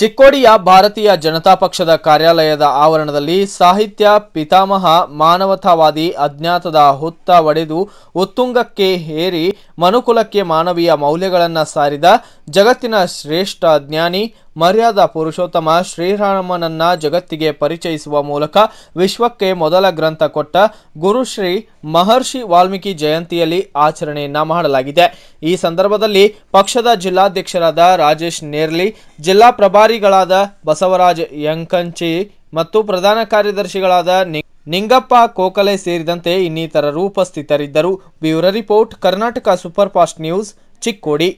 ಚಿಕ್ಕೋಡಿಯ ಭಾರತೀಯ ಜನತಾ ಪಕ್ಷದ ಕಾರ್ಯಾಲಯದ ಆವರಣದಲ್ಲಿ ಸಾಹಿತ್ಯ ಪಿತಾಮಹ ಮಾನವತಾವಾದಿ ಅಜ್ಞಾತದ ಹುತ್ತ ಒಡೆದು ಉತ್ತುಂಗಕ್ಕೆ ಹೇರಿ ಮನುಕುಲಕ್ಕೆ ಮಾನವೀಯ ಮೌಲ್ಯಗಳನ್ನು ಸಾರಿದ ಜಗತ್ತಿನ ಶ್ರೇಷ್ಠ ಜ್ಞಾನಿ ಮರ್ಯಾದ ಪುರುಷೋತ್ತಮ ಶ್ರೀರಾಮನನ್ನ ಜಗತ್ತಿಗೆ ಪರಿಚಯಿಸುವ ಮೂಲಕ ವಿಶ್ವಕ್ಕೆ ಮೊದಲ ಗ್ರಂಥ ಕೊಟ್ಟ ಗುರುಶ್ರೀ ಮಹರ್ಷಿ ವಾಲ್ಮೀಕಿ ಜಯಂತಿಯಲ್ಲಿ ಆಚರಣೆಯನ್ನ ಮಾಡಲಾಗಿದೆ ಈ ಸಂದರ್ಭದಲ್ಲಿ ಪಕ್ಷದ ಜಿಲ್ಲಾಧ್ಯಕ್ಷರಾದ ರಾಜೇಶ್ ನೇರ್ಲಿ ಜಿಲ್ಲಾ ಪ್ರಭಾರಿಗಳಾದ ಬಸವರಾಜ್ ಯಂಕಂಚಿ ಮತ್ತು ಪ್ರಧಾನ ಕಾರ್ಯದರ್ಶಿಗಳಾದ ನಿಂಗಪ್ಪ ಕೋಕಲೆ ಸೇರಿದಂತೆ ಇನ್ನಿತರರು ಉಪಸ್ಥಿತರಿದ್ದರು bureau report Karnataka super fast news Chikkodi